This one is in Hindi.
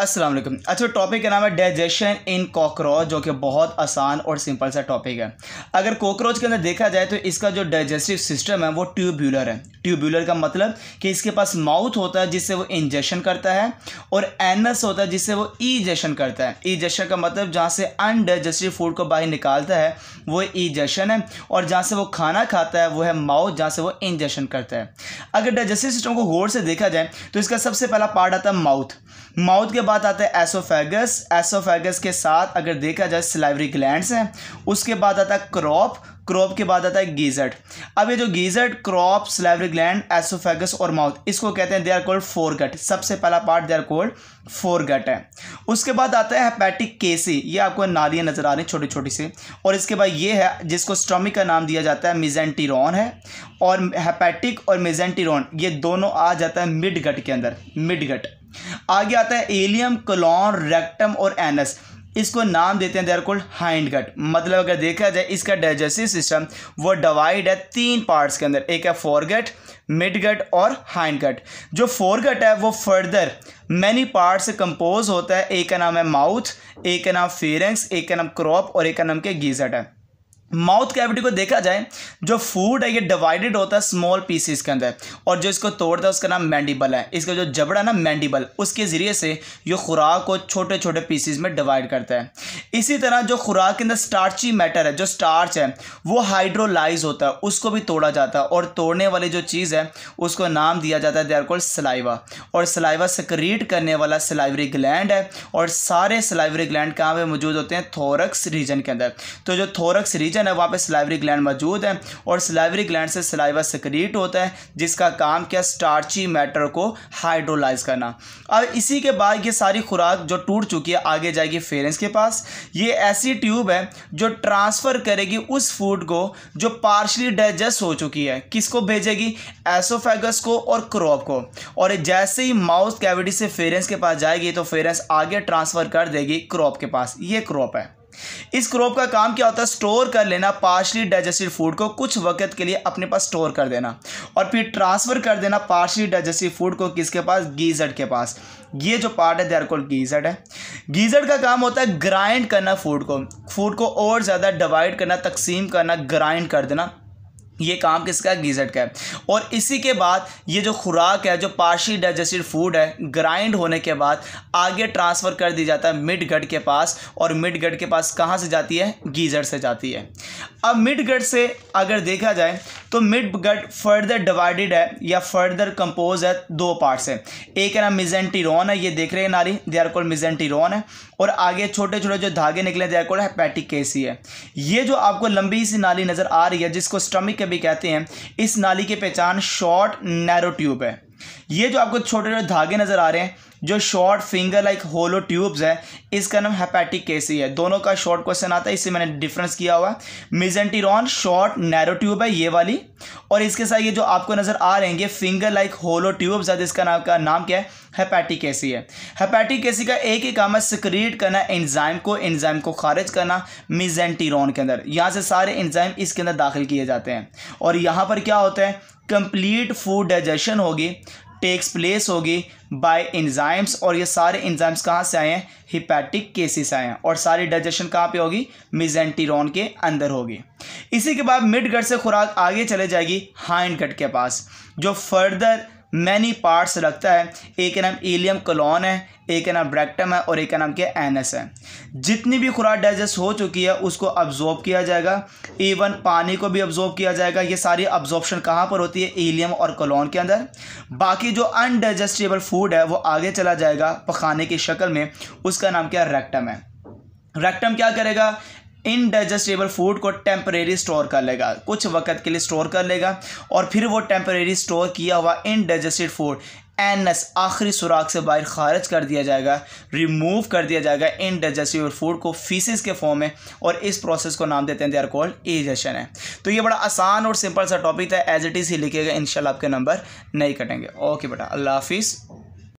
अस्सलाम वालेकुम अच्छा टॉपिक का नाम है डाइजेशन इन कॉकरोच जो कि बहुत आसान और सिंपल सा टॉपिक है अगर कॉकरोच के अंदर देखा जाए तो इसका जो डाइजेस्टिव सिस्टम है वो ट्यूब्यूलर है ट्यूबुलर का मतलब कि इसके पास माउथ होता है जिससे वो इंजेक्शन करता है और एनस होता है जिससे वो ईजेशन करता है ईजेशन का मतलब जहाँ से अनडाइजेस्टेड फूड को बाहर निकालता है वो ईजेशन है और जहाँ से वो खाना खाता है वो है माउथ जहाँ से वो इंजेशन करता है अगर डाइजेस्टिव सिस्टम को गौर से देखा जाए तो इसका सबसे पहला पार्ट आता है माउथ माउथ के बाद आता है एसोफेगस एसोफेगस के साथ अगर देखा जाए स्लाइवरी ग्लैंड्स हैं उसके बाद आता है क्रॉप क्रॉप के बाद आता है गीजट अब ये जो गीजट क्रॉप स्लेवरी ग्लैंड एसोफेगस और माउथ इसको कहते हैं they are called foregut सबसे पहला part they are called foregut है उसके बाद आता है हेपेटिक केसी ये आपको नालियाँ नज़र आ रही छोटी छोटी सी और इसके बाद ये है जिसको स्टोमिक का नाम दिया जाता है मिजेंटीरोन है और हेपेटिक और मिजेंटीरोन ये दोनों आ जाता है मिड गट के अंदर मिड गट आगे आता है एलियम कलॉन रेक्टम और एनस इसको नाम देते हैं देर कोल्ड हाइंड गट मतलब अगर देखा जाए इसका डाइजेस्टिव सिस्टम वो डिवाइड है तीन पार्ट्स के अंदर एक है फोरगट मिड गट और हाइंड गट जो फोरगट है वो फर्दर मैनी पार्ट से कंपोज होता है एक का नाम है माउथ एक का नाम फेरेंस एक का नाम क्रॉप और एक का नाम के गीजट है माउथ कैविटी को देखा जाए जो फूड है ये डिवाइडेड होता है स्मॉल पीसीस के अंदर और जो इसको तोड़ता है उसका नाम मैंडिबल है इसका जो जबड़ा ना मैंडिबल उसके ज़रिए से ये खुराक को छोटे छोटे पीसीज में डिवाइड करता है इसी तरह जो खुराक के अंदर स्टार्ची मैटर है जो स्टार्च है वो हाइड्रोलाइज होता है उसको भी तोड़ा जाता है और तोड़ने वाली जो चीज़ है उसको नाम दिया जाता है देर आर सलाइवा और सलाइवा सक्रीट करने वाला सलाइवरी ग्लैंड है और सारे सलाइवरी ग्लैंड कहाँ पर मौजूद होते हैं थोरक्स रीजन के अंदर तो जो थोरक्स रीजन रीजन है वहाँ पर सलाइवरी ग्लैंड मौजूद है और सलाइवरी ग्लैंड से सलाइवा सक्रिएट होता है जिसका काम क्या स्टार्ची मैटर को हाइड्रोलाइज करना अब इसी के बाद ये सारी खुराक जो टूट चुकी है आगे जाएगी फेरेंस के पास ये ऐसी ट्यूब है जो ट्रांसफ़र करेगी उस फूड को जो पार्शली डाइजेस्ट हो चुकी है किसको भेजेगी एसोफेगस को और क्रॉप को और जैसे ही माउथ कैविटी से फेरेंस के पास जाएगी तो फेरेंस आगे ट्रांसफ़र कर देगी क्रॉप के पास ये क्रॉप है इस क्रॉप का काम क्या होता है स्टोर कर लेना पार्शली डाइजेस्टिव फूड को कुछ वक्त के लिए अपने पास स्टोर कर देना और फिर ट्रांसफ़र कर देना पार्शली डाइजेस्टिव फूड को किसके पास गीजर के पास ये जो पार्ट है देर कॉल गीजर है गीजर का काम होता है ग्राइंड करना फूड को फूड को और ज़्यादा डिवाइड करना तकसीम करना ग्राइंड कर देना ये काम किसका है गीजट का है और इसी के बाद ये जो खुराक है जो पार्शी डाइजेस्टिड फूड है ग्राइंड होने के बाद आगे ट्रांसफ़र कर दी जाता है मिड गट के पास और मिड गट के पास कहाँ से जाती है गीजर से जाती है अब मिड गट से अगर देखा जाए तो मिड गट फर्दर डिवाइडेड है या फर्दर कंपोज है दो पार्ट्स है एक है ना मिजेंटी है ये देख रहे हैं नारी दे आर कॉल मिजेंटी है और आगे छोटे छोटे जो धागे निकले दे आर कॉल हैपैटिक केसी है ये जो आपको लंबी सी नाली नज़र आ रही है जिसको स्टमिक के भी कहते हैं इस नाली की पहचान शॉर्ट नैरो ट्यूब है ये जो आपको छोटे छोटे धागे नज़र आ रहे हैं जो short finger like hollow tubes है इसका नाम हेपेटिक केसी है दोनों का शॉर्ट क्वेश्चन आता है इससे मैंने डिफरेंस किया हुआ है मिजेंटीरॉन शॉर्ट नैरो ट्यूब है ये वाली और इसके साथ ये जो आपको नज़र आ रहे हैं ये फिंगर लाइक होलो ट्यूब्स है जिसका नाम का नाम क्या है हेपैटिक एसी है हेपैटिक एसी का एक ही काम है सिक्रीट करना एंजाइम को एंजाइम को खारिज करना मिजेंटीरॉन के अंदर यहाँ से सारे एंजाइम इसके अंदर दाखिल किए जाते हैं और यहाँ पर क्या होता है कंप्लीट फूड डाइजेशन होगी टेक्स प्लेस होगी बाय इंजाइम्स और ये सारे इंजाइम्स कहाँ से आए हैं हिपैटिक केसेस से आए हैं और सारी डाइजेशन कहाँ पे होगी मिजेंटीरोन के अंदर होगी इसी के बाद मिड गट से खुराक आगे चले जाएगी हाइंड गट के पास जो फर्दर मैनी पार्ट्स रखता है एक का नाम एलियम कलॉन है एक का नाम ब्रैक्टम है और एक का नाम एन एस है जितनी भी खुराक डाइजेस्ट हो चुकी है उसको अब्जॉर्ब किया जाएगा इवन पानी को भी अब्जॉर्ब किया जाएगा ये सारी अब्जॉर्प्शन कहाँ पर होती है ईलियम और कलॉन के अंदर बाकी जो अनडाइजेस्टेबल फूड है वो आगे चला जाएगा पखाने की शक्ल में उसका नाम क्या रेक्टम है रेक्टम क्या करेगा इनडाइजेस्टेबल फूड को टेम्परेरी स्टोर कर लेगा कुछ वक्त के लिए स्टोर कर लेगा और फिर वो टेम्परेरी स्टोर किया हुआ इनडाइजेस्टेड फूड एन एस आखिरी सुराख से बाहर खारिज कर दिया जाएगा रिमूव कर दिया जाएगा इनडाइजेस्टिबल फूड को फीसिस के फॉर्म में और इस प्रोसेस को नाम देते हैं दे आर कॉल्ड एजेशन है तो ये बड़ा आसान और सिंपल सा टॉपिक था एज इट इज़ ही लिखेगा इन आपके नंबर नहीं कटेंगे ओके बेटा अल्लाह हाफिज़